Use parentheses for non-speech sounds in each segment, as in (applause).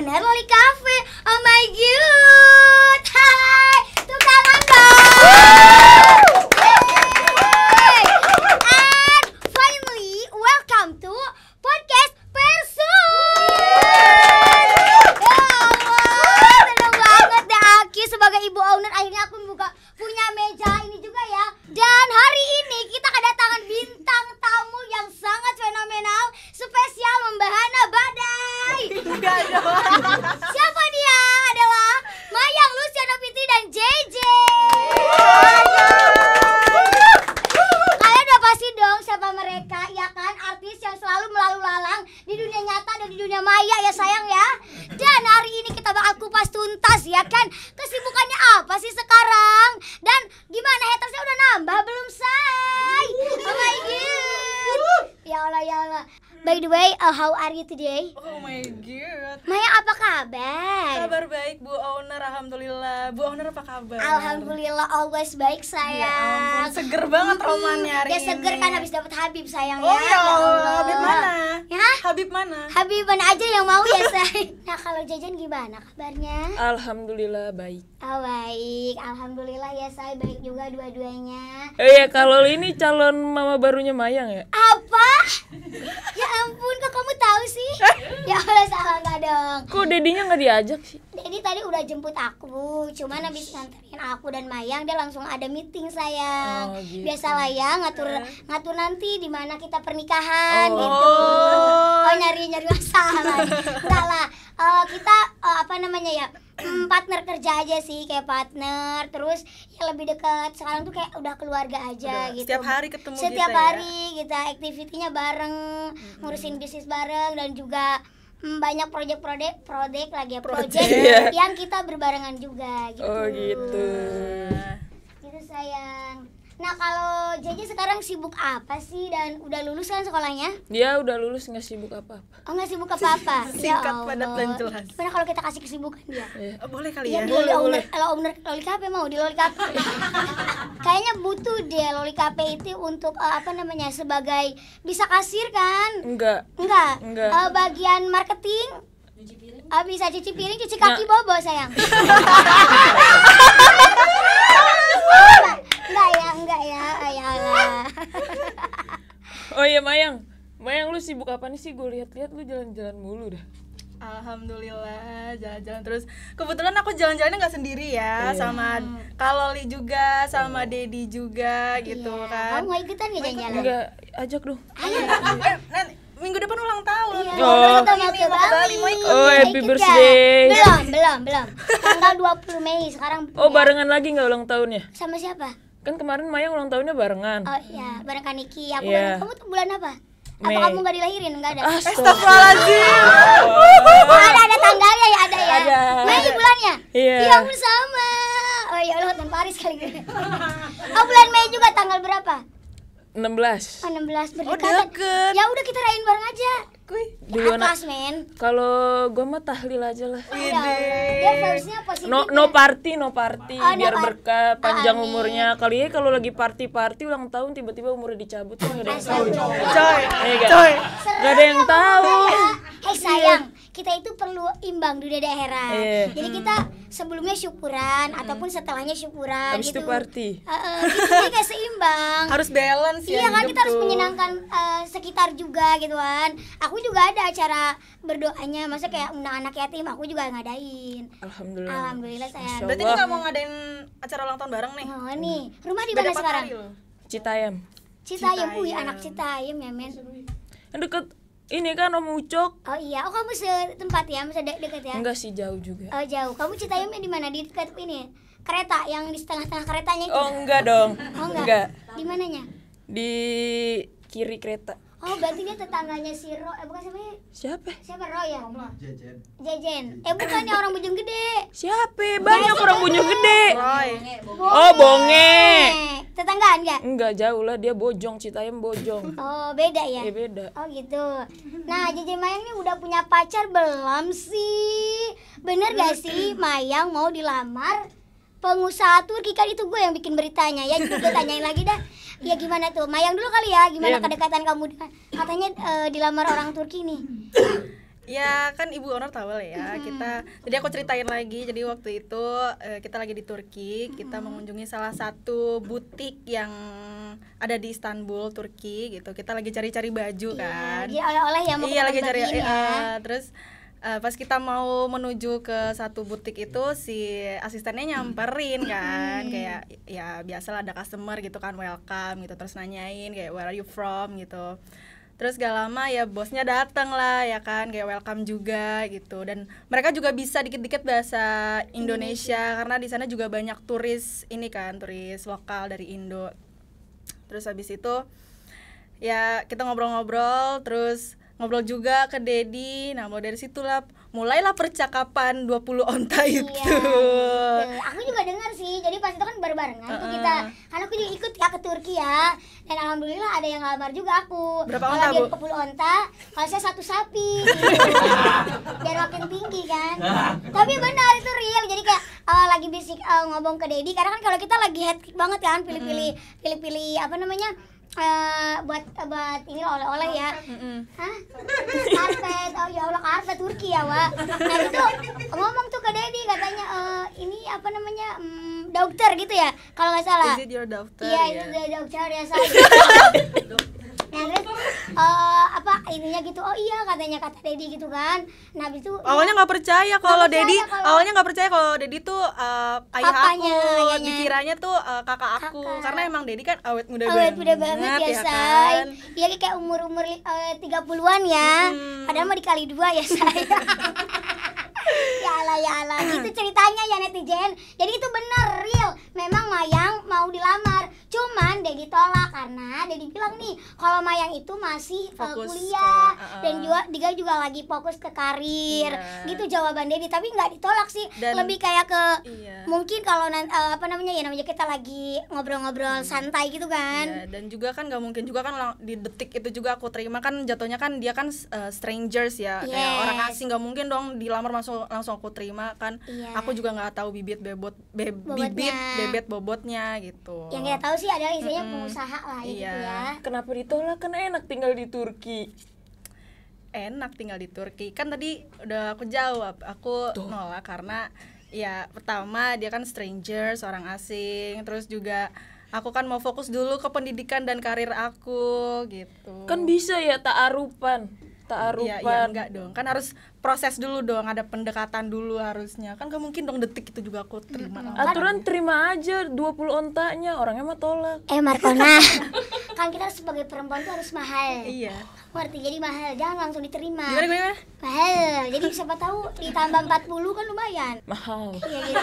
Natalie Caffrey on my YouTube. seger banget hmm, romannya hari ya ini. seger kan habis dapat Habib sayang oh, ya. ya, ya Allah. Habib mana? Ya? Habib mana? Habib mana aja yang mau ya saya (laughs) Nah kalau jajan gimana kabarnya? Alhamdulillah baik. Oh, baik, alhamdulillah ya saya baik juga dua-duanya. Eh ya kalau ini calon mama barunya Mayang ya. Apa? ya ampun kok kamu tahu sih? (laughs) ya Allah salah dong. Kok dedinya nggak diajak sih? Dedi tadi udah jemput aku, cuman habis nganterin aku dan Mayang dia langsung ada meeting sayang. Oh, gitu. Biasalah ya ngatur eh. ngatur nanti di mana kita pernikahan oh. gitu. Oh nyari-nyari masalah. (laughs) Enggak lah. Uh, kita uh, apa namanya ya? Mm, partner kerja aja sih kayak partner terus ya lebih dekat sekarang tuh kayak udah keluarga aja udah, gitu setiap hari ketemu setiap kita gitu ya? hari ya? kita gitu, aktivitinya bareng ngurusin bisnis bareng dan juga Hmm, banyak proyek-proyek proyek lagi ya proyek (laughs) iya. yang kita berbarengan juga gitu. Oh gitu. Gitu sayang. Nah kalau Jaja sekarang sibuk apa sih dan udah lulus kan sekolahnya? Dia udah lulus nggak sibuk apa-apa. Oh nggak sibuk apa-apa. (laughs) Ya Singkat ya padat dan jelas. kalau kita kasih kesibukan dia? Ya. boleh kali iya, ya. ya? Boleh, boleh. Kalau owner loli kafe mau di loli kafe. (laughs) Kayaknya butuh deh loli kafe itu untuk uh, apa namanya sebagai bisa kasir kan? Enggak. Enggak. Enggak. Uh, bagian marketing. Cuci piring. Uh, bisa cuci piring, cuci kaki nah. bobo sayang. (laughs) enggak ya ayalah (laughs) oh iya Mayang Mayang lu sibuk apa nih sih gue lihat-lihat lu jalan-jalan mulu dah Alhamdulillah jalan-jalan terus kebetulan aku jalan-jalannya nggak sendiri ya iya. sama hmm. Kaloli juga sama oh. Dedi juga gitu iya. kan kamu mau ikutan gak jalan-jalan? enggak ajak dong eh, eh, minggu depan ulang tahun iya. oh. Kita mau ke Bali mau ikut oh happy birthday ya. belum belum belum tanggal 20 Mei sekarang oh ya. barengan lagi nggak ulang tahunnya sama siapa? kan kemarin Maya ulang tahunnya barengan oh iya bareng Kaniki aku yeah. Iya. kamu tuh bulan apa Mei. Apa kamu gak dilahirin? Enggak ada. Astagfirullahaladzim. Oh, ada ada tanggalnya ya ada ya. Ada. Mei bulannya. Iya. Yeah. Yang sama. Oh ya Allah tanpa Paris kali gue. (laughs) oh bulan Mei juga tanggal berapa? 16. Oh 16 berdekatan. Oh, deket. ya udah kita rayain bareng aja. Kuy, ya, atas men. Kalau gue mah tahlil aja lah. Oh, ya, no no party no party oh, biar no berkah ah, panjang Amin. Iya. umurnya. Kali ya kalau lagi party party ulang tahun tiba-tiba umurnya dicabut tuh nggak ada yang tahu. Coy, iya coy, nggak ada yang tahu. Hei sayang, kita itu perlu imbang di daerah. Yeah. Jadi hmm. kita sebelumnya syukuran mm. ataupun setelahnya syukuran gitu. itu party. Uh, uh, gitu, kayak seimbang. Harus balance iya, ya. kan kita tuh. harus menyenangkan uh, sekitar juga gitu kan. Aku juga ada acara berdoanya, masa kayak undang anak yatim aku juga ngadain. Alhamdulillah. Alhamdulillah saya. Berarti ini mau ngadain acara ulang tahun bareng nih. Oh, nih. Rumah di mana sekarang? Citayam. Citayam, Citayam. Uy, anak Citayam ya, men. Yang deket ini kan Om Ucok. Oh iya, oh kamu setempat ya, masa de dekat ya? Enggak sih, jauh juga. Oh jauh. Kamu ceritainnya di mana? Di dekat ini kereta yang di setengah tengah keretanya itu? Oh enggak dong. Oh enggak. enggak. Di mananya? Di kiri kereta. Oh, berarti dia tetangganya si Ro. Eh bukan siapa? Ya? Siapa? Siapa Ro ya? Jejen. Jejen. Eh bukan bukannya orang bujung gede. Siapa? Banyak orang bujung gede. Roy. Oh, bonge. Tetanggaan enggak? Enggak jauh lah, dia bojong, Citayam bojong. Oh, beda ya? Iya, beda. Oh, gitu. Nah, Jejen Mayang ini udah punya pacar belum sih? Bener gak sih Mayang mau dilamar? pengusaha Turki kan itu gue yang bikin beritanya ya jadi gue tanyain lagi dah ya gimana tuh Mayang dulu kali ya gimana yeah. kedekatan kamu dengan katanya uh, dilamar orang Turki nih Ya kan ibu owner tahu lah ya hmm. kita jadi aku ceritain lagi jadi waktu itu eh, kita lagi di Turki hmm. kita mengunjungi salah satu butik yang ada di Istanbul Turki gitu kita lagi cari-cari baju yeah, kan iya oleh-oleh ya mau iya lagi cari iya, ya. Uh, terus uh, pas kita mau menuju ke satu butik itu si asistennya nyamperin kan kayak ya biasalah ada customer gitu kan welcome gitu terus nanyain kayak where are you from gitu terus gak lama ya bosnya datang lah ya kan kayak welcome juga gitu dan mereka juga bisa dikit-dikit bahasa Indonesia, Indonesia karena di sana juga banyak turis ini kan turis lokal dari Indo terus habis itu ya kita ngobrol-ngobrol terus ngobrol juga ke Dedi. Nah, mau dari lah mulailah percakapan 20 onta iya. itu. Iya. aku juga dengar sih. Jadi pas itu kan bareng-barengan uh -uh. tuh kita. Kan aku juga ikut ya ke Turki ya. Dan alhamdulillah ada yang ngelamar juga aku. Berapa onta, Bu? 20 onta, kalau saya satu sapi. (laughs) Biar makin tinggi kan. Tapi benar itu real. Jadi kayak uh, lagi bisik uh, eh, ngobong ke Dedi karena kan kalau kita lagi hektik banget kan pilih-pilih pilih-pilih apa namanya? uh, buat uh, buat ini oleh-oleh ya mm-hmm. hah karpet oh ya Allah karpet Turki ya wa nah itu ngomong tuh ke Dedi katanya uh, ini apa namanya Mm, dokter gitu ya kalau nggak salah is it your doctor iya yeah, yeah. itu dokter ya saya (laughs) (laughs) terus uh, apa ininya gitu oh iya katanya kata Dedi gitu kan nah habis itu awalnya nggak percaya kalau Dedi awalnya nggak percaya kalau Dedi tuh uh, ayah Papanya, aku ayahnya. dikiranya tuh uh, kakak aku kakak. karena emang Dedi kan awet muda awet banget, muda banget ya, ya say. kan iya, kayak umur umur eh, tiga uh, puluhan ya hmm. padahal mau dikali dua ya saya (laughs) ya lah ya Allah ya (clears throat) itu ceritanya ya netizen jadi itu bener real memang Mayang mau dilamar cuman Dedi tolak karena Dedi bilang nih kalau Mayang itu masih eh, fokus kuliah ke, uh, uh-uh. dan juga dia juga lagi fokus ke karir iya. gitu jawaban Dedi tapi nggak ditolak sih dan, lebih kayak ke iya. mungkin kalau uh, apa namanya ya namanya kita lagi ngobrol-ngobrol hmm. santai gitu kan iya, dan juga kan nggak mungkin juga kan di detik itu juga aku terima kan jatuhnya kan dia kan uh, strangers ya yes. orang asing nggak mungkin dong dilamar masuk langsung aku terima kan iya. aku juga nggak tahu bibit bebot be, bibit bebet bobotnya gitu yang nggak tahu sih adalah isinya mm -hmm. pengusaha lah ya gitu iya. ya kenapa ditolak kan enak tinggal di Turki enak tinggal di Turki kan tadi udah aku jawab aku Tuh. nolak karena ya pertama dia kan stranger seorang asing terus juga aku kan mau fokus dulu ke pendidikan dan karir aku gitu kan bisa ya tak arupan tak iya, iya, arupan ya, ya enggak dong kan harus proses dulu dong ada pendekatan dulu harusnya kan gak mungkin dong detik itu juga aku terima mm -hmm. aturan terima aja 20 ontanya orangnya mah tolak eh Markona (laughs) kan kita sebagai perempuan tuh harus mahal iya ngerti jadi mahal jangan langsung diterima gimana gimana mahal jadi siapa tahu ditambah 40 kan lumayan mahal iya jadi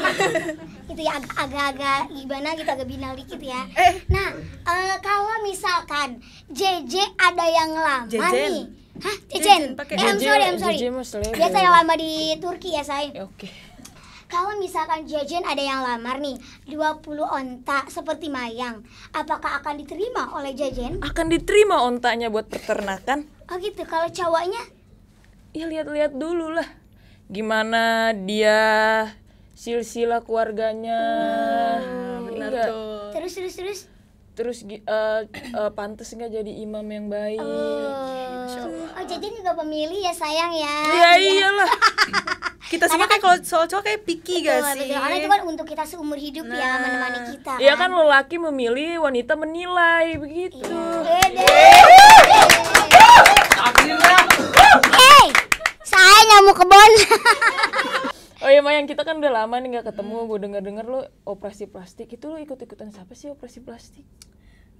(laughs) itu ya agak-agak gimana gitu agak binal dikit ya eh. nah uh, kalau misalkan JJ ada yang lama Jejen. nih Hah, jajan? eh, I'm sorry, I'm sorry. Biasa saya lama di Turki ya, saya. Oke. Kalau misalkan jajan ada yang lamar nih 20 onta seperti Mayang Apakah akan diterima oleh jajan? Akan diterima ontanya buat peternakan Oh gitu, kalau cowoknya? Ya lihat-lihat dulu lah Gimana dia silsilah keluarganya hmm, iya. Benar tuh Terus, terus, terus terus uh, eh, uh, eh, pantas nggak jadi imam yang baik oh, oh jadi juga pemilih ya sayang ya iya iyalah kita semua kan kalau cowok, cowok kayak picky betul, gak sih? Betul. Karena itu kan untuk kita seumur hidup ya, nah, ya menemani kita. Iya kan? kan lelaki memilih, wanita menilai begitu. Eh, Hey, saya nyamuk kebon. (laughs) Oh iya Mayang, kita kan udah lama nih nggak ketemu. Hmm. Gue denger-denger lo operasi plastik. Itu lo ikut-ikutan siapa sih operasi plastik?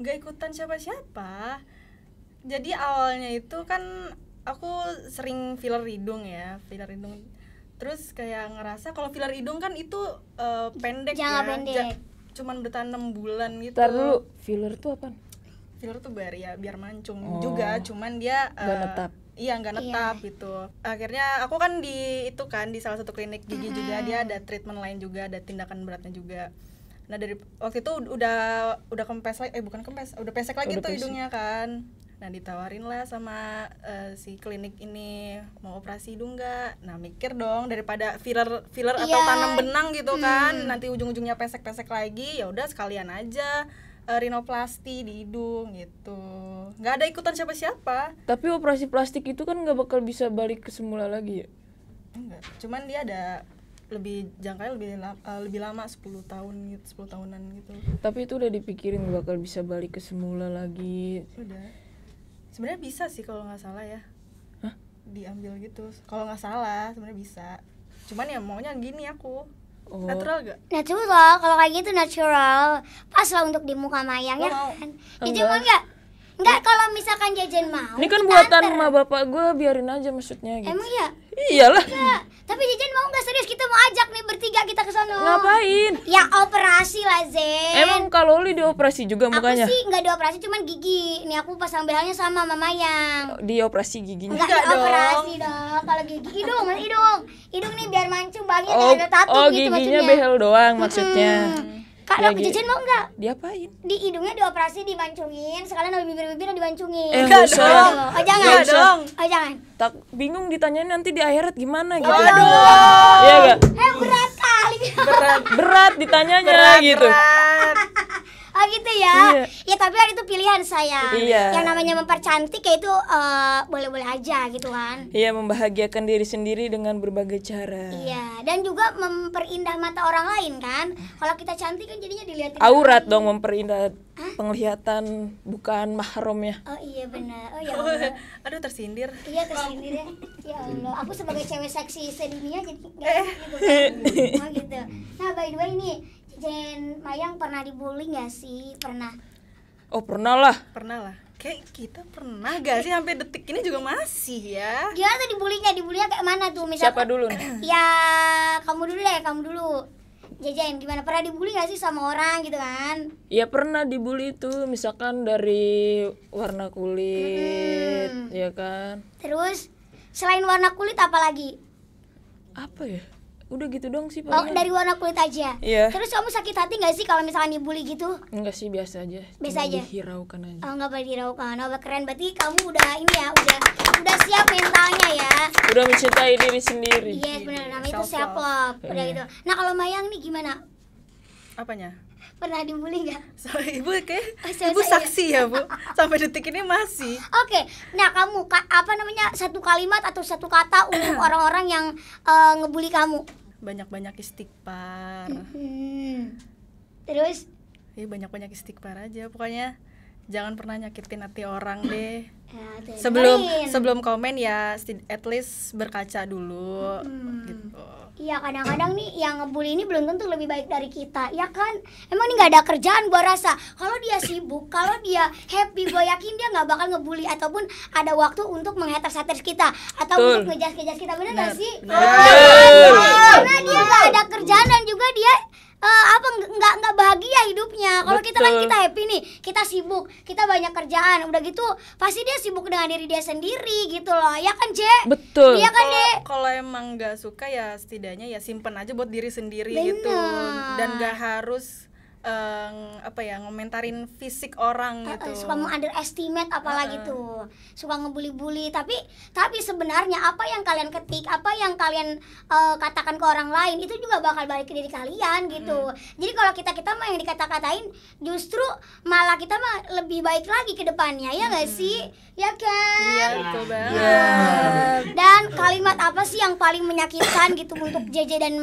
Gak ikutan siapa-siapa. Jadi awalnya itu kan aku sering filler hidung ya, filler hidung. Terus kayak ngerasa kalau filler hidung kan itu uh, pendek Jangan ya. pendek. Ja cuman bertahan 6 bulan gitu. Ntar dulu, filler tuh apa? Filler tuh biar ya biar mancung oh. juga, cuman dia uh, netap iya nggak iya. netap iya. gitu akhirnya aku kan di itu kan di salah satu klinik gigi mm -hmm. juga dia ada treatment lain juga ada tindakan beratnya juga nah dari waktu itu udah udah kempes lagi eh bukan kempes udah pesek lagi udah tuh pesek. hidungnya kan nah ditawarin lah sama uh, si klinik ini mau operasi hidung nggak nah mikir dong daripada filler filler yeah. atau iya. tanam benang gitu kan hmm. nanti ujung-ujungnya pesek-pesek lagi ya udah sekalian aja uh, rinoplasti di hidung gitu nggak ada ikutan siapa-siapa tapi operasi plastik itu kan nggak bakal bisa balik ke semula lagi ya enggak cuman dia ada lebih jangka lebih uh, lebih lama 10 tahun gitu 10 tahunan gitu tapi itu udah dipikirin bakal bisa balik ke semula lagi udah sebenarnya bisa sih kalau nggak salah ya Hah? diambil gitu kalau nggak salah sebenarnya bisa cuman ya maunya gini aku Oh. Natural gak? Natural, kalau kayak gitu natural Pas lah untuk di muka mayang ya kan? oh, ya kan Dijemur gak? Enggak kalau misalkan jajan mau. Ini kan buatan sama bapak gue biarin aja maksudnya gitu. Emang ya? Iyalah. Enggak. Iya. Tapi jajan mau enggak serius kita mau ajak nih bertiga kita ke sana. Ngapain? Ya operasi lah Zen. Emang kalau lu dioperasi juga mukanya? Aku sih enggak dioperasi cuman gigi. Nih aku pasang behelnya sama mama yang. Dioperasi giginya? Enggak, enggak dioperasi dong. dong. Kalau gigi hidung, hidung. Hidung nih biar mancung banget oh, ada tato oh, gitu maksudnya. Oh giginya behel doang maksudnya. Hmm Kak, ya, aku jajan mau nggak? Diapain? Di hidungnya dioperasi, dimancungin. Sekalian habis bibir-bibirnya dimancungin. Eh, enggak dong. Oh, oh, jangan. Enggak dong. Oh, jangan. Tak bingung ditanyain nanti di akhirat gimana gitu. Aduh. Iya enggak? Eh, berat kali. Berat. Berat ditanyanya berat, gitu. Berat. Oh gitu ya iya. ya tapi kan itu pilihan saya iya. yang namanya mempercantik ya itu eh, boleh-boleh uh, aja gitu kan iya membahagiakan diri sendiri dengan berbagai cara iya dan juga memperindah mata orang lain kan kalau kita cantik kan jadinya dilihat aurat dong memperindah Hah? penglihatan bukan ya? oh iya benar oh ya (laughs) oh, aduh tersindir iya tersindir ya ya Allah aku sebagai cewek seksi sedunia jadi eh. gitu kan oh gitu nah by the way nih Jen Mayang pernah dibully gak sih? Pernah. Oh, pernah lah. Pernah lah. Kayak kita pernah gak sih sampai detik ini juga masih ya? Gimana tuh dibulinya? Dibulinya kayak mana tuh? Misal Siapa dulu nih? (clears throat) ya, kamu dulu deh, kamu dulu. Jajan, gimana? Pernah dibully gak sih sama orang gitu kan? Iya pernah dibully tuh misalkan dari warna kulit, hmm. ya kan? Terus, selain warna kulit apa lagi? Apa ya? udah gitu dong sih oh, palingan. Oh, dari warna kulit aja. Iya. Terus kamu sakit hati nggak sih kalau misalnya dibully gitu? Enggak sih, biasa aja. Biasa Cuma aja. Dihiraukan aja. Oh, enggak boleh dihiraukan. Oh, keren. Berarti kamu udah ini ya, udah udah siap mentalnya ya. Udah mencintai diri sendiri. Iya, yes, benar. Namanya itu self love. Udah iya. gitu. Nah, kalau Mayang nih gimana? Apanya? Pernah dibully nggak? (laughs) Sorry, ibu kayak oh, ibu saksi ya bu, sampai detik ini masih. Oke, okay. nah kamu apa namanya satu kalimat atau satu kata untuk (clears throat) orang-orang yang uh, ngebully kamu? banyak-banyak istighfar terus ya banyak-banyak istighfar aja pokoknya jangan pernah nyakitin hati orang deh ah, sebelum sebelum komen ya at least berkaca dulu hmm. gitu Iya kadang-kadang nih yang ngebully ini belum tentu lebih baik dari kita Ya kan? Emang ini gak ada kerjaan gue rasa Kalau dia sibuk, kalau dia happy Gue yakin dia gak bakal ngebully Ataupun ada waktu untuk menghater-haters kita Atau Betul. untuk ngejas-ngejas kita Bener, Bener. gak sih? Bener. Bener. Karena dia gak ada kerjaan dan juga dia uh, apa nggak nggak bahagia hidupnya kalau kita kan kita happy nih kita sibuk kita banyak kerjaan udah gitu pasti dia sibuk dengan diri dia sendiri gitu loh ya kan Je betul ya kan deh kalau emang nggak suka ya setidaknya ya simpen aja buat diri sendiri gitu. Bener. gitu dan nggak harus um, apa ya ngomentarin fisik orang uh, gitu. suka underestimate apalagi uh, tuh. Suka ngebully-bully tapi tapi sebenarnya apa yang kalian ketik, apa yang kalian uh, katakan ke orang lain itu juga bakal balik ke diri kalian gitu. Hmm. Jadi kalau kita-kita mah yang dikata-katain justru malah kita mah lebih baik lagi ke depannya ya nggak hmm. sih? Ya kan? Iya betul iya. banget. Yeah. Dan kalimat apa sih yang paling menyakitkan gitu untuk JJ dan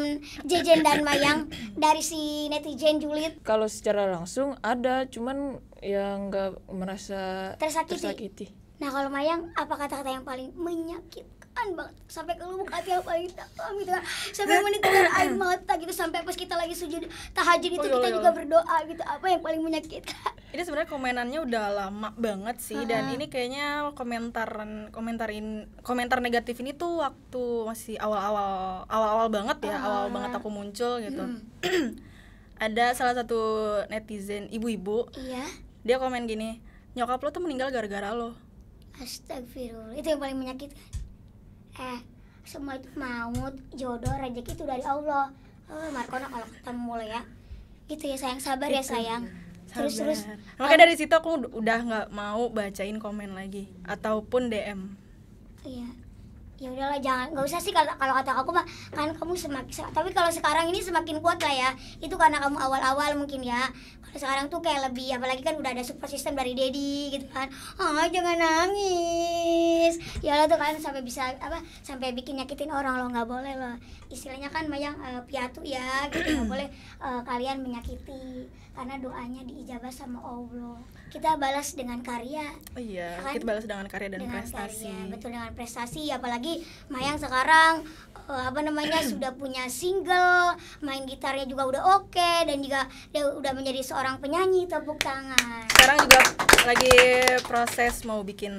JJ dan Mayang dari si netizen Julit? kalau secara langsung ada cuman yang nggak merasa tersakiti. tersakiti nah kalau Mayang apa kata-kata yang paling menyakitkan banget sampai ke lubuk hati yang paling dalam gitu kan sampai menitikkan (coughs) air mata gitu sampai pas kita lagi sujud tahajud itu oh, iya, kita iya. juga berdoa gitu apa yang paling menyakitkan ini sebenarnya komenannya udah lama banget sih uh-huh. dan ah. ini kayaknya komentar komentarin komentar negatif ini tuh waktu masih awal-awal awal-awal banget ya uh-huh. awal banget aku muncul gitu hmm. (clears throat) ada salah satu netizen ibu-ibu iya dia komen gini nyokap lo tuh meninggal gara-gara lo astagfirullah itu yang paling menyakit. eh semua itu maut jodoh rezeki itu dari Allah oh, Markona kalau ketemu lo ya gitu ya sayang sabar ya sayang sabar. terus terus makanya um, dari situ aku udah nggak mau bacain komen lagi ataupun DM iya ya udahlah jangan nggak usah sih kalau kalau kata aku mah kan kamu semakin tapi kalau sekarang ini semakin kuat lah ya itu karena kamu awal-awal mungkin ya kalau sekarang tuh kayak lebih apalagi kan udah ada super system dari Dedi gitu kan ah oh, jangan nangis ya lah tuh kan sampai bisa apa sampai bikin nyakitin orang lo nggak boleh lo istilahnya kan banyak uh, piatu ya gitu nggak boleh uh, kalian menyakiti karena doanya diijabah sama Allah kita balas dengan karya. Oh iya, ya kan? kita balas dengan karya dan dengan prestasi. Karya, betul dengan prestasi, apalagi Mayang sekarang uh, apa namanya (clears throat) sudah punya single, main gitarnya juga udah oke okay, dan juga dia udah menjadi seorang penyanyi tepuk tangan. Sekarang juga lagi proses mau bikin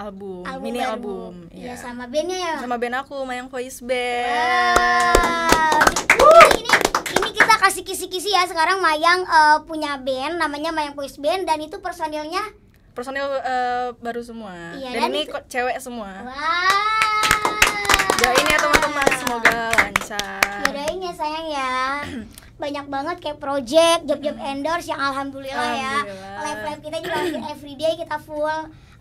album, album mini album. album. Ya. ya sama bandnya ya. Sama band aku Mayang Voice Band. Wow kasih kisi-kisi ya sekarang Mayang uh, punya band namanya Mayang Puis Band dan itu personilnya personil uh, baru semua iya, dan, dan ini itu... cewek semua. Wow. Doain ya teman-teman semoga lancar. Ya doain ya sayang ya. (clears throat) banyak banget kayak project, job-job endorse yang alhamdulillah, ya. alhamdulillah. ya. Live-live kita juga everyday kita full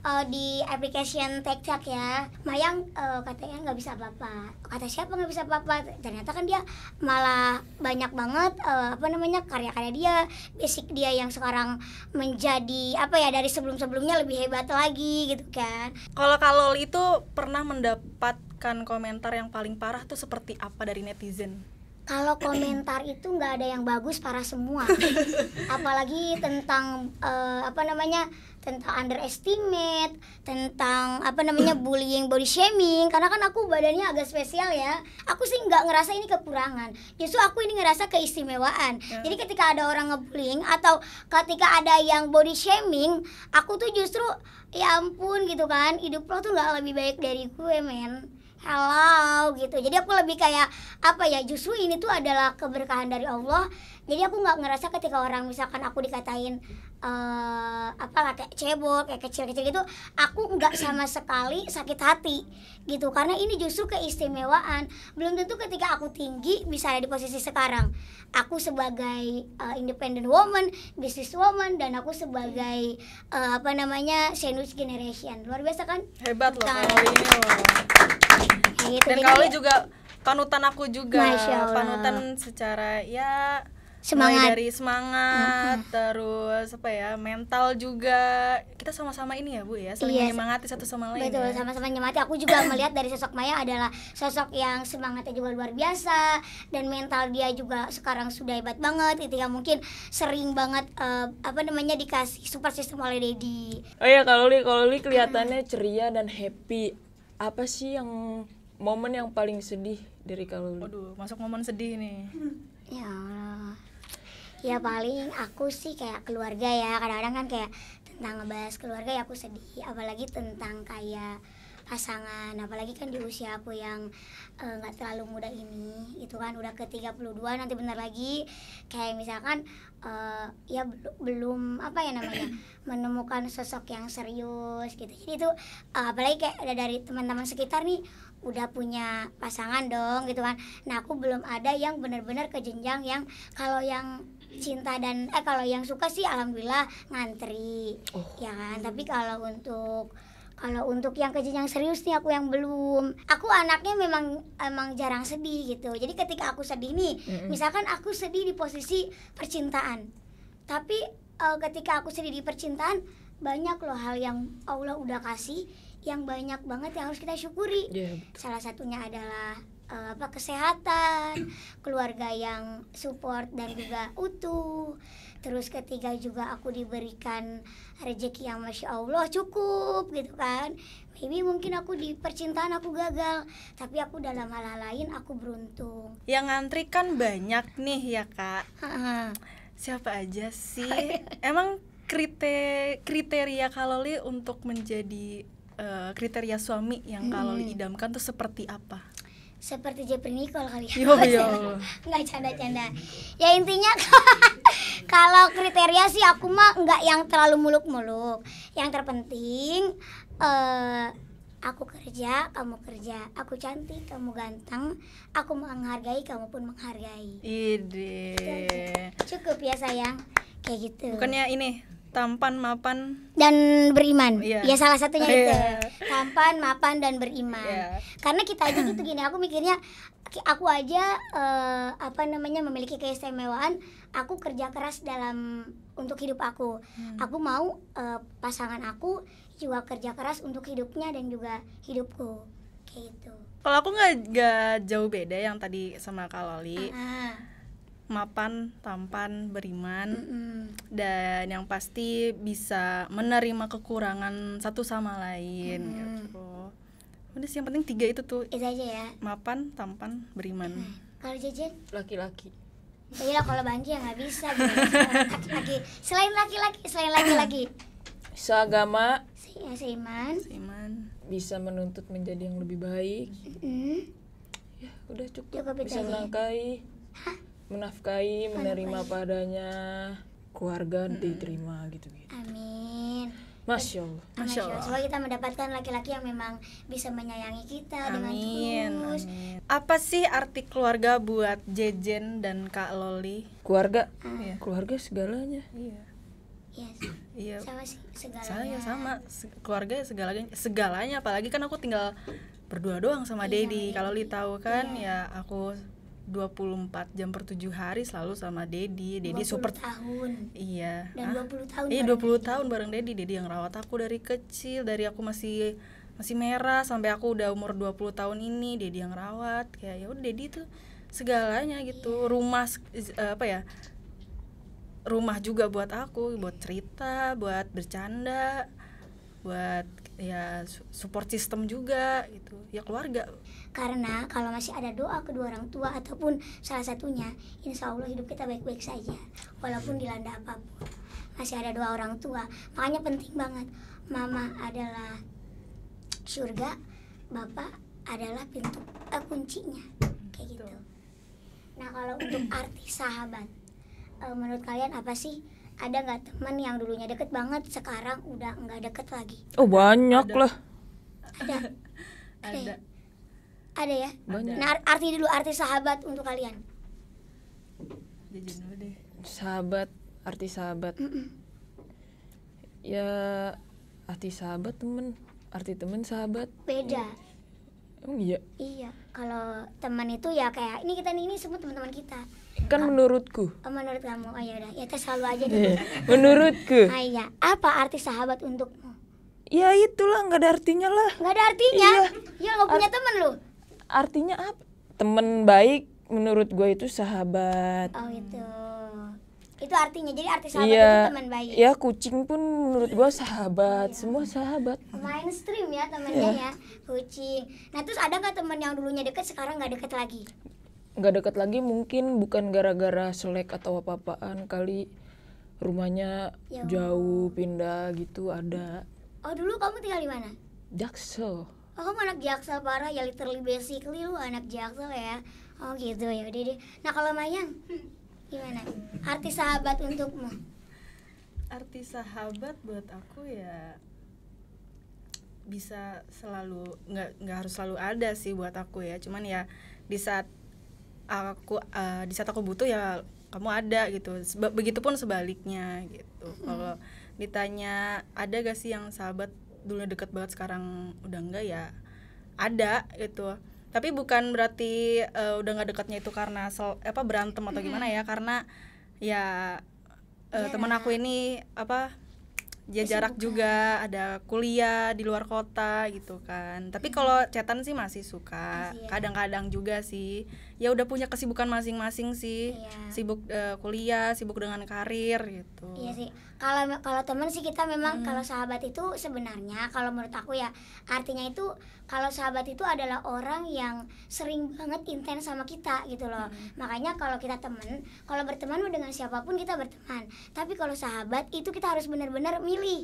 uh, di application TikTok ya Mayang uh, katanya nggak bisa apa-apa kata siapa nggak bisa apa-apa ternyata kan dia malah banyak banget uh, apa namanya karya-karya dia basic dia yang sekarang menjadi apa ya dari sebelum-sebelumnya lebih hebat lagi gitu kan kalau kalau itu pernah mendapatkan komentar yang paling parah tuh seperti apa dari netizen kalau komentar itu nggak ada yang bagus para semua (laughs) apalagi tentang uh, apa namanya tentang underestimate tentang apa namanya (clears throat) bullying body shaming karena kan aku badannya agak spesial ya aku sih nggak ngerasa ini kekurangan justru aku ini ngerasa keistimewaan yeah. jadi ketika ada orang ngebullying atau ketika ada yang body shaming aku tuh justru ya ampun gitu kan hidup lo tuh nggak lebih baik dari gue men hello gitu jadi aku lebih kayak apa ya justru ini tuh adalah keberkahan dari Allah jadi aku nggak ngerasa ketika orang misalkan aku dikatain uh, apa kayak cebok kayak kecil-kecil gitu aku nggak sama sekali sakit hati gitu karena ini justru keistimewaan belum tentu ketika aku tinggi bisa ada di posisi sekarang aku sebagai uh, independent woman business woman dan aku sebagai uh, apa namanya sandwich generation luar biasa kan hebat loh ini loh gitu. Dan Kawi gitu. juga panutan aku juga. Panutan secara ya semangat dari semangat uh -huh. terus apa ya mental juga kita sama-sama ini ya bu ya saling yes. Iya, menyemangati satu sama lain betul ya. sama-sama menyemangati aku juga melihat dari sosok Maya adalah sosok yang semangatnya juga luar biasa dan mental dia juga sekarang sudah hebat banget Itu yang mungkin sering banget uh, apa namanya dikasih super sistem oleh Dedi oh ya kalau li kalau li kelihatannya ceria dan happy apa sih yang momen yang paling sedih dari kalau Aduh, masuk momen sedih nih. (laughs) ya Allah. Ya paling aku sih kayak keluarga ya. Kadang-kadang kan kayak tentang ngebahas keluarga ya aku sedih, apalagi tentang kayak pasangan apalagi kan di usia aku yang eh, nggak uh, terlalu muda ini itu kan udah ke 32 nanti bentar lagi kayak misalkan uh, ya belum apa ya namanya (clears throat) menemukan sosok yang serius gitu jadi itu uh, apalagi kayak ada dari teman-teman sekitar nih udah punya pasangan dong gitu kan nah aku belum ada yang benar-benar ke jenjang yang kalau yang cinta dan eh kalau yang suka sih alhamdulillah ngantri oh. ya kan tapi kalau untuk kalau untuk yang ke jenjang serius nih aku yang belum aku anaknya memang emang jarang sedih gitu jadi ketika aku sedih nih mm-hmm. misalkan aku sedih di posisi percintaan tapi uh, ketika aku sedih di percintaan banyak loh hal yang Allah udah kasih yang banyak banget yang harus kita syukuri. Yeah, iya, Salah satunya adalah uh, apa kesehatan, keluarga yang support dan juga utuh. Terus ketiga juga aku diberikan rezeki yang masya Allah cukup gitu kan. Maybe mungkin aku di percintaan aku gagal, tapi aku dalam hal-hal lain aku beruntung. Yang ngantri kan banyak nih ya kak. Siapa aja sih? (laughs) Emang kriteria, kriteria kaloli untuk menjadi uh, kriteria suami yang kalau diidamkan tuh seperti apa? Seperti Jepri Nicole kali ya. Yo, yo. (laughs) nggak canda-canda. Ya intinya (laughs) kalau kriteria sih aku mah nggak yang terlalu muluk-muluk. Yang terpenting uh, aku kerja, kamu kerja, aku cantik, kamu ganteng, aku menghargai, kamu pun menghargai. Ide. Cukup ya sayang, kayak gitu. Bukannya ini tampan mapan dan beriman yeah. ya salah satunya yeah. itu tampan mapan dan beriman yeah. karena kita aja gitu gini aku mikirnya aku aja uh, apa namanya memiliki keistimewaan aku kerja keras dalam untuk hidup aku hmm. aku mau uh, pasangan aku juga kerja keras untuk hidupnya dan juga hidupku kayak itu kalau aku nggak jauh beda yang tadi sama kaloli uh ah, -huh ah mapan, tampan, beriman, mm -hmm. dan yang pasti bisa menerima kekurangan satu sama lain. Mm. Gitu. Udah sih yang penting tiga itu tuh. Itu aja ya. Mapan, tampan, beriman. Kalau jajan? Laki-laki. Iya kalau banji ya nggak bisa. Laki-laki. Selain laki-laki, selain laki-laki. Seagama. Se ya, seiman. Seiman. Bisa menuntut menjadi yang lebih baik. Mm -hmm. Ya udah cukup. cukup bisa merangkai menafkahi, menerima padanya, keluarga hmm. diterima gitu-gitu. Amin. Masya Allah. Masya Allah. Semoga kita mendapatkan laki-laki yang memang bisa menyayangi kita Amin. dengan tulus. Apa sih arti keluarga buat Jejen dan Kak Loli? Keluarga. Hmm. Keluarga segalanya. Iya. Yes. Iya, iya. Sama sih segalanya. Saya sama keluarga ya segalanya segalanya apalagi kan aku tinggal berdua doang sama iya, Dedi. Kalau Li iya. tahu kan iya. ya aku 24 jam per 7 hari selalu sama Dedi. Dedi super tahun. Iya. Dan 20 ah. tahun. Iya, 20 Daddy. tahun bareng Dedi. Dedi yang rawat aku dari kecil, dari aku masih masih merah sampai aku udah umur 20 tahun ini, Dedi yang rawat. Kayak ya udah Dedi tuh segalanya gitu. Yeah. Rumah eh, apa ya? Rumah juga buat aku, buat cerita, buat bercanda, buat ya support system juga gitu. Ya keluarga karena kalau masih ada doa kedua orang tua ataupun salah satunya, insya Allah hidup kita baik-baik saja, walaupun dilanda apapun. Masih ada doa orang tua, makanya penting banget. Mama adalah surga, bapak adalah pintu eh, kuncinya, kayak gitu. Nah kalau untuk arti sahabat, eh, menurut kalian apa sih? Ada nggak teman yang dulunya deket banget, sekarang udah nggak deket lagi? Oh banyak ada. lah. Ada. ada. ada. Ya? Ada ya? Banyak. Nah, arti dulu arti sahabat untuk kalian. Sahabat, arti sahabat. Mm -mm. Ya arti sahabat temen, arti temen sahabat. Beda. Emang oh, iya? Iya. Kalau teman itu ya kayak ini kita nih ini semua teman-teman kita. Kan ah. menurutku. Oh, menurut kamu. Oh ya udah, ya kita selalu aja iya. deh. (laughs) menurutku. Ah, iya. Apa arti sahabat untuk? Ya itulah nggak ada artinya lah. Nggak ada artinya. Iya. Ya nggak punya teman lo artinya apa? Temen baik menurut gue itu sahabat. Oh itu Itu artinya jadi arti sahabat ya, itu teman baik. Ya kucing pun menurut gue sahabat, ya. semua sahabat. Mainstream ya temennya ya. ya kucing. Nah terus ada nggak temen yang dulunya deket sekarang nggak deket lagi? Nggak deket lagi mungkin bukan gara-gara selek atau apa-apaan kali rumahnya ya jauh pindah gitu ada. Oh dulu kamu tinggal di mana? Jaksel aku anak jaksa parah ya literally basically lu anak jaksa ya oh gitu ya udah deh nah kalau Mayang gimana arti sahabat untukmu arti sahabat buat aku ya bisa selalu nggak nggak harus selalu ada sih buat aku ya cuman ya di saat aku uh, di saat aku butuh ya kamu ada gitu begitupun sebaliknya gitu hmm. kalau ditanya ada gak sih yang sahabat dulu deket banget sekarang udah enggak ya ada gitu tapi bukan berarti uh, udah nggak dekatnya itu karena sel, apa berantem atau gimana ya karena ya uh, eh, yeah. temen aku ini apa dia jarak juga ada kuliah di luar kota gitu kan tapi kalau cetan sih masih suka ya. kadang-kadang juga sih ya udah punya kesibukan masing-masing sih iya. sibuk uh, kuliah sibuk dengan karir gitu iya sih kalau kalau teman sih kita memang hmm. kalau sahabat itu sebenarnya kalau menurut aku ya artinya itu kalau sahabat itu adalah orang yang sering banget intens sama kita gitu loh hmm. makanya kalau kita teman kalau berteman dengan siapapun kita berteman tapi kalau sahabat itu kita harus benar-benar milih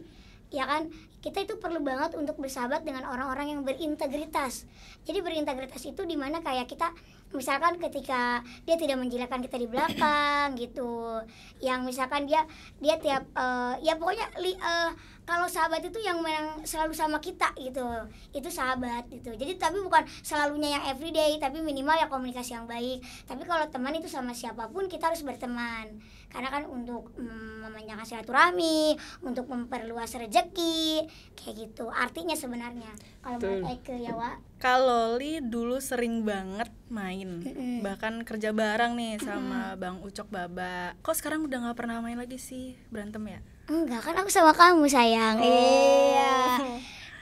ya kan kita itu perlu banget untuk bersahabat dengan orang-orang yang berintegritas jadi berintegritas itu dimana kayak kita misalkan ketika dia tidak menjilakan kita di belakang (clears throat) gitu yang misalkan dia dia tiap uh, ya pokoknya li, uh, kalau sahabat itu yang memang selalu sama kita gitu itu sahabat gitu jadi tapi bukan selalunya yang everyday tapi minimal ya komunikasi yang baik tapi kalau teman itu sama siapapun kita harus berteman karena kan untuk mm, memanjangkan silaturahmi untuk memperluas rezeki, kayak gitu artinya sebenarnya kalau menurut Eke ya Wak kalau Li dulu sering banget main mm-hmm. bahkan kerja bareng nih sama mm-hmm. Bang Ucok Baba kok sekarang udah nggak pernah main lagi sih berantem ya enggak kan aku sama kamu sayang oh. iya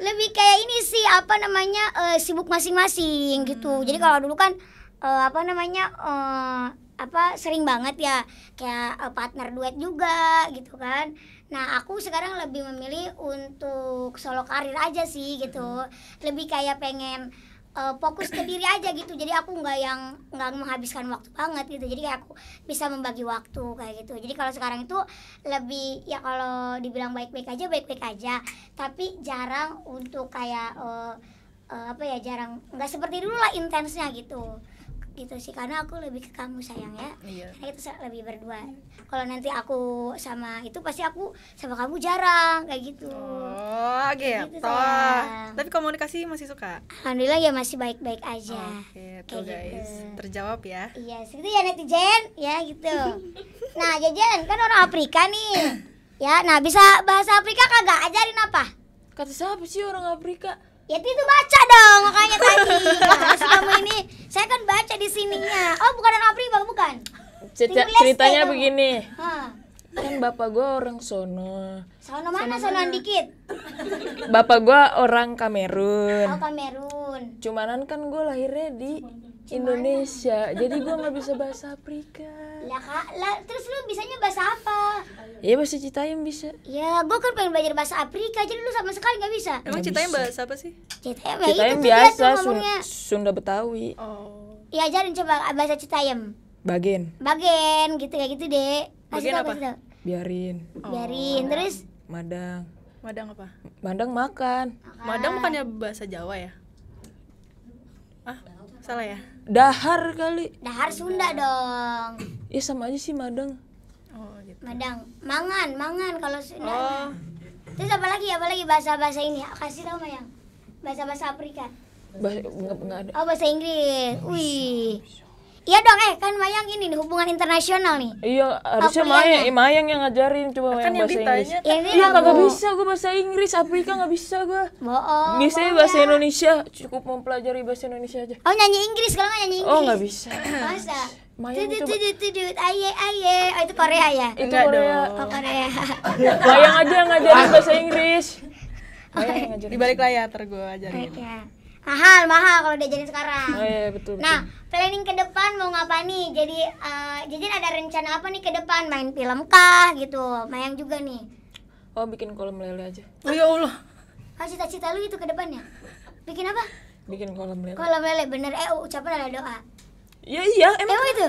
lebih kayak ini sih apa namanya uh, sibuk masing-masing gitu hmm. jadi kalau dulu kan uh, apa namanya uh, apa sering banget ya kayak uh, partner duet juga gitu kan nah aku sekarang lebih memilih untuk solo karir aja sih gitu hmm. lebih kayak pengen uh, fokus ke diri aja gitu jadi aku nggak yang nggak menghabiskan waktu banget gitu jadi kayak aku bisa membagi waktu kayak gitu jadi kalau sekarang itu lebih ya kalau dibilang baik-baik aja baik-baik aja tapi jarang untuk kayak uh, uh, apa ya jarang nggak seperti dulu lah intensnya gitu gitu sih karena aku lebih ke kamu sayang ya iya. karena itu lebih berdua kalau nanti aku sama itu pasti aku sama kamu jarang kayak gitu oh oke gitu, gitu tapi komunikasi masih suka alhamdulillah ya masih baik baik aja oke okay, kayak gitu. guys gitu. terjawab ya iya segitu ya netizen ya gitu (laughs) nah jajan kan orang Afrika nih ya nah bisa bahasa Afrika kagak ajarin apa kata siapa sih orang Afrika ya itu baca dong makanya tadi. Nah, kamu ini saya kan baca di sininya. Oh, bukan anak Bang, bukan. Cerita, ceritanya begini. Ha. Kan bapak gua orang sono. Sono mana? Sono dikit. Bapak gua orang Kamerun. Oh, Kamerun. Cumanan kan gua lahirnya di Cuman. Indonesia. Jadi gua nggak bisa bahasa Afrika lah kak lah terus lu bisanya bahasa apa ya bahasa Citayam bisa ya gua kan pengen belajar bahasa Afrika jadi lu sama sekali gak bisa emang gak Citayam bisa. bahasa apa sih Citayam, ya Citayam itu, biasa Sun Sunda Betawi oh iya ajarin coba bahasa Citayam bagen bagen gitu kayak gitu deh Kasih bagen apa kasih biarin oh. biarin terus madang madang apa madang makan, makan. madang bukannya bahasa Jawa ya ah salah ya dahar kali dahar Sunda dong ya sama aja sih madang oh gitu madang mangan mangan kalau sudah oh. terus apa lagi apa lagi bahasa bahasa ini kasih tau yang bahasa bahasa Afrika bahasa, enggak, enggak ada. oh bahasa Inggris wih Iya dong, eh kan Mayang ini nih hubungan internasional nih. Iya, harusnya Mayang, ya. eh, Mayang yang ngajarin coba kan Mayang bahasa Inggris. iya, iya kagak bisa gue bahasa Inggris, Afrika nggak bisa gue. Bohong. bisa ya. bahasa Indonesia, cukup mempelajari bahasa Indonesia aja. Oh nyanyi Inggris, kalau nggak nyanyi oh, Inggris. Oh nggak bisa. Masa? Mayang itu aye aye. Oh itu Korea ya? Itu Korea. Oh Korea. (laughs) Mayang aja ngajarin bahasa Inggris. (laughs) Mayang Di balik layar ya, gue ajarin. Ya. Mahal, mahal kalau diajarin sekarang. Oh iya, betul, nah, betul. Nah, planning ke depan mau ngapa nih? Jadi uh, eh, jadi ada rencana apa nih ke depan? Main film kah gitu? Mayang juga nih. Oh, bikin kolam lele aja. Oh ya Allah. Kasih cita-cita lu itu ke depannya. Bikin apa? Bikin kolam lele. Kolam lele bener eh ucapan ada doa. Ya iya, emang, emang itu.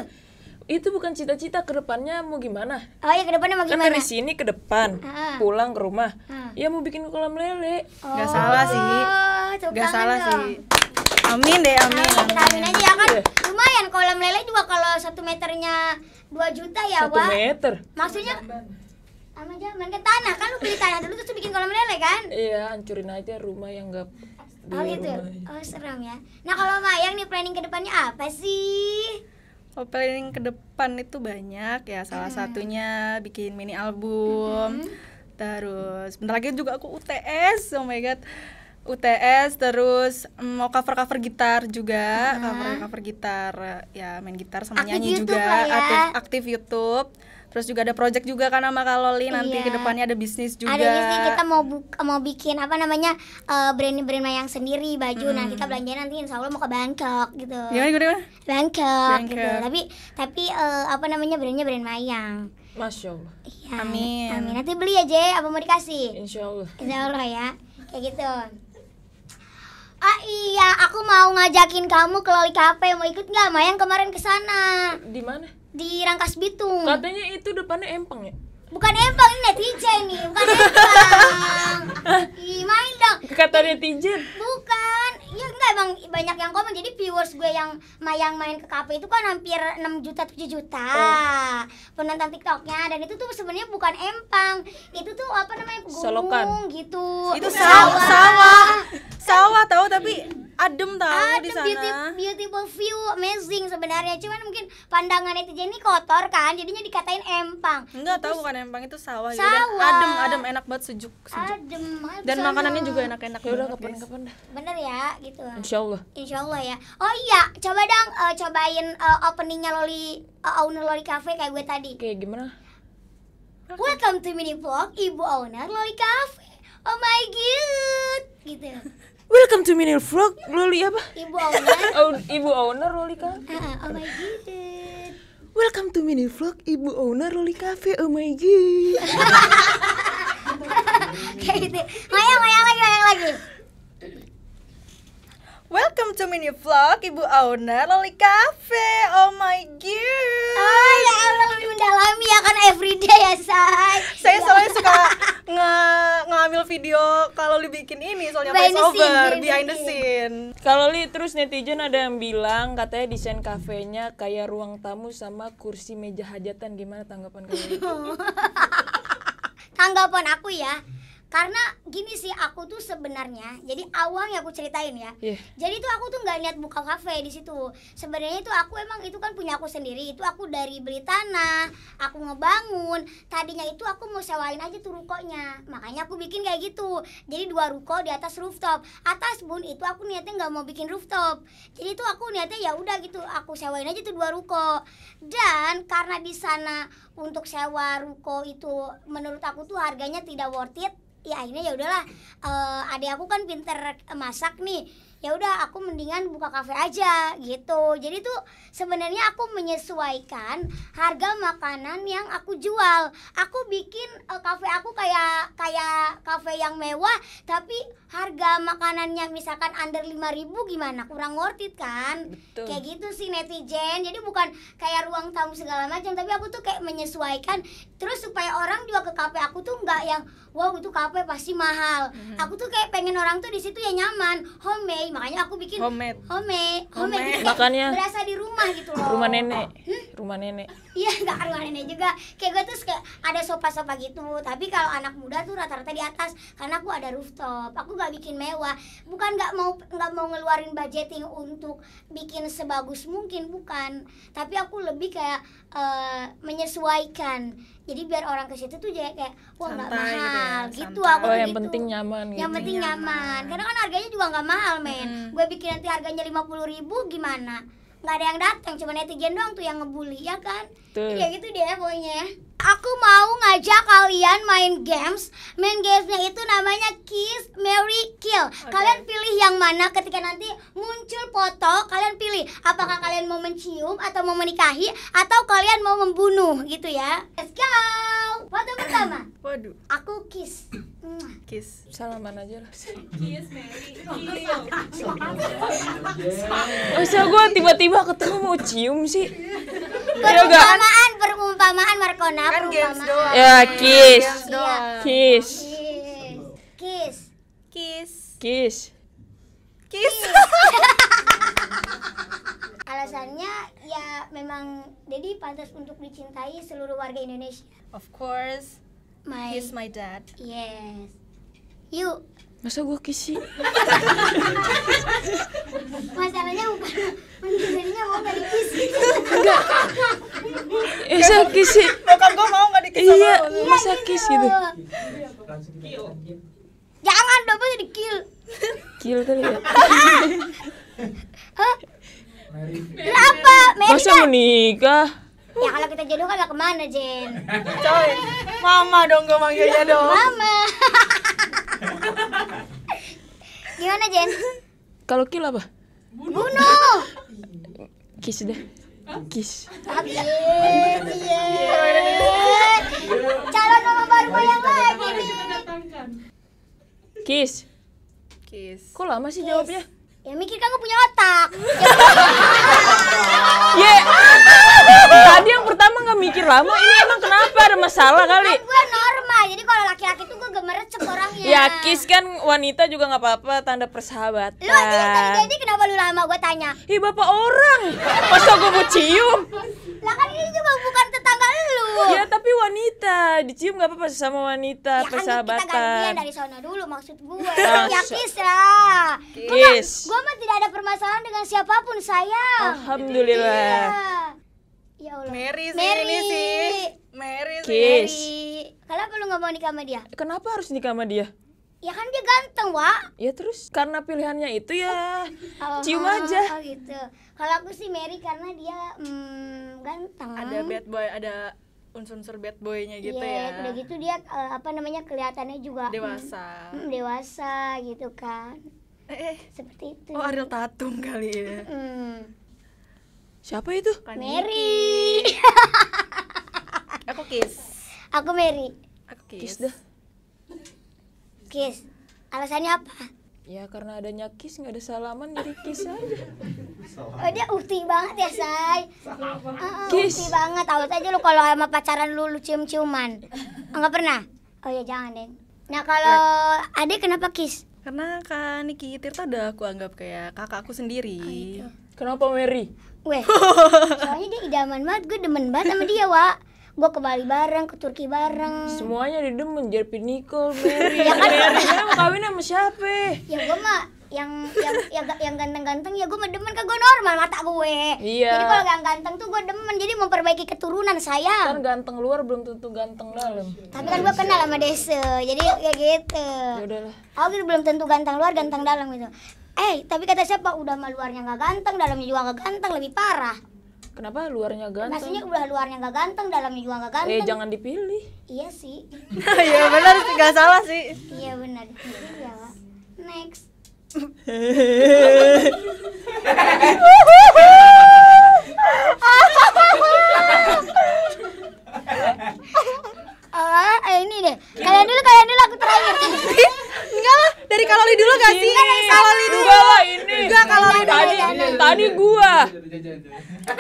Itu bukan cita-cita kedepannya mau gimana? Oh iya kedepannya mau kan gimana? Kan dari sini ke depan, ah. pulang ke rumah. Uh. Ya mau bikin kolam lele. Oh. Gak salah sih. Oh, gak salah dong. sih. Amin deh, ah, amin. Amin, amin. amin aja ya kan. Yeah. Lumayan kolam lele juga kalau satu meternya dua juta ya, Satu meter. Maksudnya sama main ke tanah kan lu beli tanah dulu terus bikin kolam lele kan? Iya, hancurin aja rumah yang gak Oh gitu. Oh serem ya. Nah kalau Mayang nih planning kedepannya apa sih? Oh planning ke depan itu banyak ya. Salah hmm. satunya bikin mini album. Hmm. Terus bentar lagi juga aku UTS. Oh my god. UTS terus mm, mau cover cover gitar juga uh hmm. -huh. cover cover gitar ya main gitar sama aktif nyanyi YouTube juga ya. aktif aktif YouTube Terus juga ada project juga kan sama Kak Loli nanti iya. kedepannya ada bisnis juga. Ada bisnis kita mau buka, mau bikin apa namanya uh, brand-brand yang sendiri baju. Hmm. Nah kita hmm. belanja nanti Insya Allah mau ke Bangkok gitu. Gimana gimana? Bangkok, Bangkok. gitu. Tapi tapi uh, apa namanya brandnya brand Mayang. Masya Allah. Iya. Amin. Amin. Nanti beli aja ya, apa mau dikasih? Insya Allah. Insya Allah ya. Kayak gitu. Ah iya, aku mau ngajakin kamu ke Loli Cafe. Mau ikut nggak? Mayang kemarin ke sana. Di mana? di Rangkas Bitung katanya itu depannya empang ya bukan empang ini netizen nih bukan empang (laughs) Ih, main dong kata netizen bukan ya enggak emang banyak yang komen jadi viewers gue yang yang main ke kafe itu kan hampir 6 juta 7 juta oh. penonton tiktoknya dan itu tuh sebenarnya bukan empang itu tuh apa namanya gunung Solokan. gitu itu sawah sawah sawah tahu tapi adem tahu adem, di sana. Beauty, beautiful view amazing sebenarnya. Cuman mungkin pandangan itu ini kotor kan, jadinya dikatain empang. Enggak tahu bukan empang itu sawah. Ya sawah. Yaudah, adem, adem enak banget sejuk, sejuk. Adem. Dan sana. makanannya juga enak-enak. Ya udah kapan-kapan Bener ya gitu. Insya Allah. Insya Allah ya. Oh iya, coba dong uh, cobain uh, openingnya Loli uh, owner Loli Cafe kayak gue tadi. Kayak gimana? Welcome to mini vlog Ibu Owner Loli Cafe. Oh my god. Gitu. (laughs) Welcome to Mini Vlog, Loli apa? Ibu owner. (laughs) ibu owner Loli kan? Uh, oh my god. Welcome to Mini Vlog, Ibu owner Loli Cafe. Oh my god. (laughs) Kayak gitu. Maya, Maya lagi, Maya lagi. Welcome to mini vlog Ibu Auna Loli Cafe. Oh my god. Oh ah, ya Allah lebih mendalami ya kan everyday ya say. Saya ya. soalnya suka nge ngambil video kalau li bikin ini soalnya behind over the scene, behind the scene. Kalau li terus netizen ada yang bilang katanya desain kafenya kayak ruang tamu sama kursi meja hajatan gimana tanggapan kalian? (laughs) tanggapan aku ya karena gini sih aku tuh sebenarnya jadi yang aku ceritain ya yeah. jadi tuh aku tuh nggak niat buka kafe di situ sebenarnya itu aku emang itu kan punya aku sendiri itu aku dari beli tanah aku ngebangun tadinya itu aku mau sewain aja tuh rukonya makanya aku bikin kayak gitu jadi dua ruko di atas rooftop atas bun itu aku niatnya nggak mau bikin rooftop jadi tuh aku niatnya ya udah gitu aku sewain aja tuh dua ruko dan karena di sana untuk sewa ruko itu menurut aku tuh harganya tidak worth it ya akhirnya ya udah udahlah uh, adik aku kan pinter masak nih ya udah aku mendingan buka kafe aja gitu jadi tuh sebenarnya aku menyesuaikan harga makanan yang aku jual aku bikin uh, kafe aku kayak kayak kafe yang mewah tapi harga makanannya misalkan under 5000 gimana kurang worth it kan Betul. kayak gitu sih netizen jadi bukan kayak ruang tamu segala macam tapi aku tuh kayak menyesuaikan terus supaya orang juga ke kafe aku tuh nggak yang wow itu kafe pasti mahal mm-hmm. aku tuh kayak pengen orang tuh di situ ya nyaman homemade makanya aku bikin homemade homemade homemade, homemade. makanya berasa di rumah gitu loh rumah nenek hmm? rumah nenek iya (laughs) nggak rumah nenek juga kayak gue tuh kayak ada sofa-sofa gitu tapi kalau anak muda tuh rata-rata di atas karena aku ada rooftop aku nggak bikin mewah bukan nggak mau nggak mau ngeluarin budgeting untuk bikin sebagus mungkin bukan tapi aku lebih kayak uh, menyesuaikan jadi biar orang ke situ tuh jadi kayak wah nggak gitu ya, mahal gitu, ya, gitu aku oh, yang gitu. penting nyaman gitu. yang penting iya, nyaman. nyaman karena kan harganya juga nggak mahal men hmm. gue bikin nanti harganya lima puluh ribu gimana nggak ada yang datang cuma netizen doang tuh yang ngebully ya kan tuh. ya gitu deh pokoknya aku mau ngajak kalian main games. Main gamesnya itu namanya Kiss, Mary, Kill. Okay. Kalian pilih yang mana ketika nanti muncul foto, kalian pilih apakah kalian mau mencium atau mau menikahi atau kalian mau membunuh gitu ya. Let's go. Foto pertama. (coughs) Waduh. Aku kiss. Kiss. Salaman aja lah. Kiss, Mary. Kill. Masa gue tiba-tiba ketemu mau cium sih? Perumpamaan, perumpamaan Markona kan ya, iya, games doang. Ya, kiss. Kiss. Kiss. Kiss. Kiss. Kiss. (laughs) Alasannya ya memang Dedi pantas untuk dicintai seluruh warga Indonesia. Of course. My, he's my dad. Yes. You. Masa gue kisi? (laughs) Masalahnya bukan, menjadinya mau dari kisi. Enggak. Masa eh, kisi? muka gue mau nggak dikis iya, iya masa kiss gitu jangan gue jadi kill kill kali ya Kenapa? Masa kan? menikah? Ya kalau kita jodoh kan gak kemana Jen Coy, mama dong gue manggilnya dong Mama Gimana Jen? Kalau kill apa? Bunuh. Bunuh. Kiss deh. Kis. Habis. Calon nama baru yang lagi nih. Kis. Kis. Kok lama sih jawabnya? Ya mikir kamu punya otak. (laughs) Ye. Tadi yang pertama gak mikir lama, ini emang kenapa ada masalah kali? Gue laki tuh gue gemercep orangnya ya kiss kan wanita juga nggak apa-apa tanda persahabatan lu aja yang tadi jadi kenapa lu lama gue tanya ih bapak orang masa gue mau cium lah kan ini juga bukan tetangga lu ya tapi wanita dicium nggak apa-apa sama wanita ya, persahabatan kan kita gantian dari sana dulu maksud gue ya kiss lah kiss gue mah tidak ada permasalahan dengan siapapun sayang alhamdulillah ya, ya Allah Mary sih Mary. ini sih Mary sih kiss Mary nggak mau nikah sama dia. Kenapa harus nikah sama dia? Ya kan dia ganteng, Wak. Ya terus karena pilihannya itu ya oh, cium oh, aja. Oh gitu. Kalau aku sih Mary karena dia mm, ganteng. Ada bad boy, ada unsur-unsur bad boy-nya gitu yeah, ya. udah gitu dia eh, apa namanya kelihatannya juga mm, dewasa. Mm, dewasa gitu kan. Eh, eh, Seperti itu. Oh, Ariel Tatum kali ya. Mm. Siapa itu? Mary. (laughs) Aku Kiss. Aku Mary kiss, dah. Kiss. Alasannya apa? Ya karena adanya kiss nggak ada salaman jadi kiss aja. Oh, dia uti banget ya, Say. Uh, kiss. Uti banget. tau aja lu kalau sama pacaran lu, lu cium-ciuman. Oh, nggak pernah? Oh ya jangan, deh Nah, kalau nah. adik kenapa kiss? Karena Kak Niki Tirta udah aku anggap kayak kakakku sendiri. Oh, gitu. Kenapa Mary? Weh, (laughs) soalnya dia idaman banget, gue demen banget sama dia, Wak gue ke Bali bareng ke Turki bareng semuanya didem menjadi Nicole Mary (laughs) ya kan Mary mau kawin sama siapa ya gue mah yang yang yang ganteng-ganteng ya gue mah demen kan gue normal mata gue iya jadi kalau yang ganteng tuh gue demen jadi memperbaiki keturunan saya kan ganteng luar belum tentu ganteng dalam tapi kan gue kenal sama desa jadi ya gitu ya udahlah aku oh, gitu, belum tentu ganteng luar ganteng dalam gitu eh tapi kata siapa udah mah luarnya nggak ganteng dalamnya juga nggak ganteng lebih parah Kenapa luarnya ganteng? Maksudnya udah luarnya gak ganteng, dalamnya juga gak ganteng. Eh jangan dipilih. Iya sih. (laughs) Iya benar sih, gak salah sih. Iya benar. Iya Next. Oh, (laughs) ini deh. Kalian dulu, kalian dulu aku terakhir. Enggak lah dari kalori dulu gak sih? Kalori dulu. lah ini. Enggak kalau dulu. Tadi, tadi gua.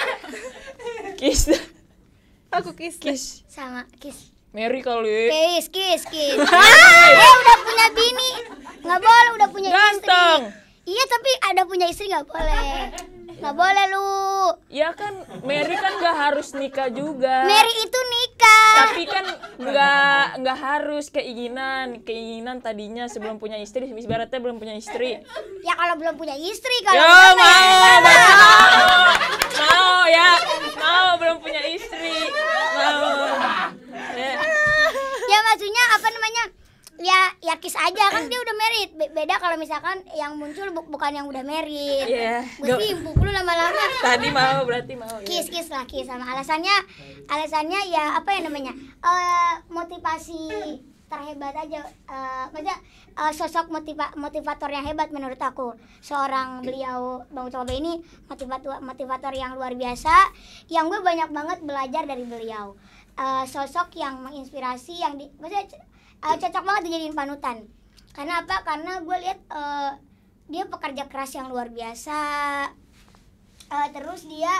(laughs) Kis. Aku kis. Kis. Sama kis. Mary kali. Kis, kis, kis. eh (laughs) iya, udah punya bini. Nggak boleh udah punya Ganteng. istri. Iya tapi ada punya istri nggak boleh nggak boleh lu ya kan Mary kan gak harus nikah juga Mary itu nikah tapi kan gak gak harus keinginan keinginan tadinya sebelum punya istri ibaratnya belum punya istri ya kalau belum punya istri ya kalau ya, mau misalkan yang muncul bu bukan yang udah married yeah. gue timpuk lu lama-lama tadi mau berarti mau iya. kis kis lah kis sama alasannya alasannya ya apa ya namanya uh, motivasi terhebat aja uh, maksudnya uh, sosok motiva motivator yang hebat menurut aku seorang beliau bang coba ini motivator motivator yang luar biasa yang gue banyak banget belajar dari beliau uh, sosok yang menginspirasi yang di maksudnya uh, cocok banget dijadiin panutan karena apa karena gue lihat uh, eh, dia pekerja keras yang luar biasa uh, terus dia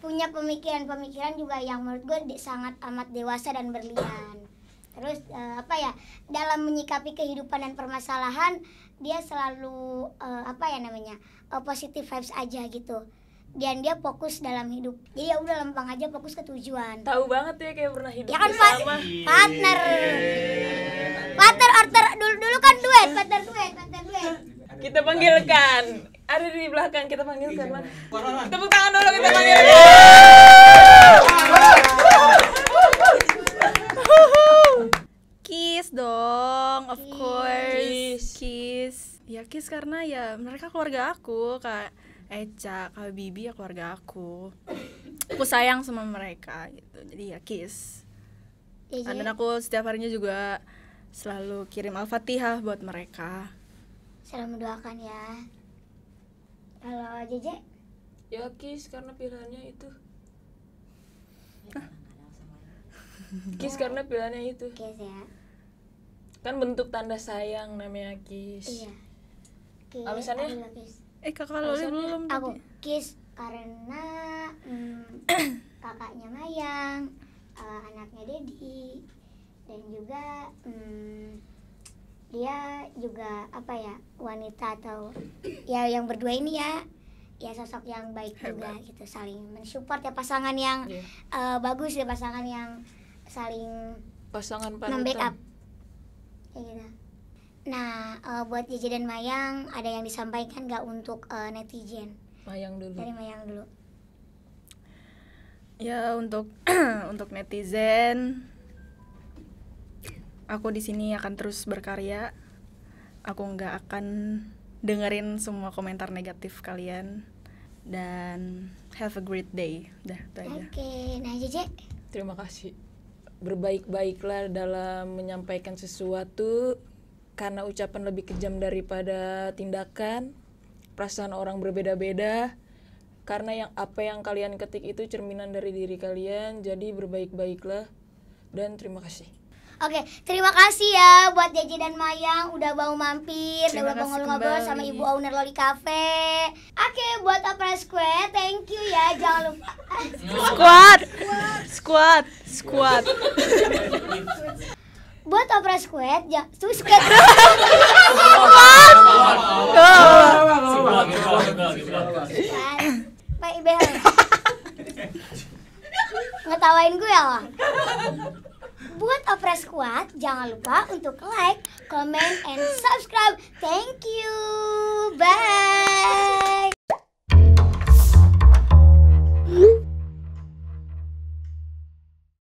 punya pemikiran-pemikiran juga yang menurut gue sangat amat dewasa dan berlian terus uh, apa ya dalam menyikapi kehidupan dan permasalahan dia selalu uh, apa ya namanya uh, positive vibes aja gitu dan dia fokus dalam hidup jadi ya udah lempang aja fokus ke tujuan tahu banget ya kayak pernah hidup ya kan partner partner partner dulu dulu kan duet partner duet partner duet kita panggilkan ada di belakang kita panggilkan mas. tepuk tangan dulu kita panggilkan kiss dong of course kiss ya kiss karena ya mereka keluarga aku kak Eca, Kak Bibi ya keluarga aku. Aku sayang sama mereka gitu. Jadi ya kiss. Iya, Dan aku setiap harinya juga selalu kirim Al-Fatihah buat mereka. Selalu mendoakan ya. Halo Jeje? Ya kiss karena pilihannya itu. Hah? (laughs) Kiss karena pilihannya itu. Kiss ya. Kan bentuk tanda sayang namanya kiss. Iya. Kiss. Kiss eh kakak Loli belum aku tadi. kiss karena mm, (clears throat) kakaknya Mayang uh, anaknya Dedi dan juga mm, dia juga apa ya wanita atau ya yang berdua ini ya ya sosok yang baik Hebat. juga gitu saling mensupport ya pasangan yang yeah. Iya. uh, bagus ya pasangan yang saling pasangan membackup ya gitu Nah, uh, buat Jeje dan Mayang ada yang disampaikan gak untuk uh, netizen? Mayang dulu. Dari Mayang dulu. Ya untuk (clears throat) untuk netizen, aku di sini akan terus berkarya. Aku nggak akan dengerin semua komentar negatif kalian dan have a great day. Dah, itu aja. Oke, nah jiji Terima kasih. Berbaik-baiklah dalam menyampaikan sesuatu karena ucapan lebih kejam daripada tindakan perasaan orang berbeda-beda karena yang apa yang kalian ketik itu cerminan dari diri kalian jadi berbaik-baiklah dan terima kasih Oke, terima kasih ya buat Jaji dan Mayang udah mau mampir, terima udah mau ngobrol-ngobrol sama Ibu owner Loli Cafe. Oke, buat Opera Squad, thank you ya. Jangan lupa Squad. Squad. Squad. Squad. (laughs) buat opera squad ya terus squad (laughs) Pak Ibel ngetawain gue ya lah buat opera kuat jangan lupa untuk like comment and subscribe thank you bye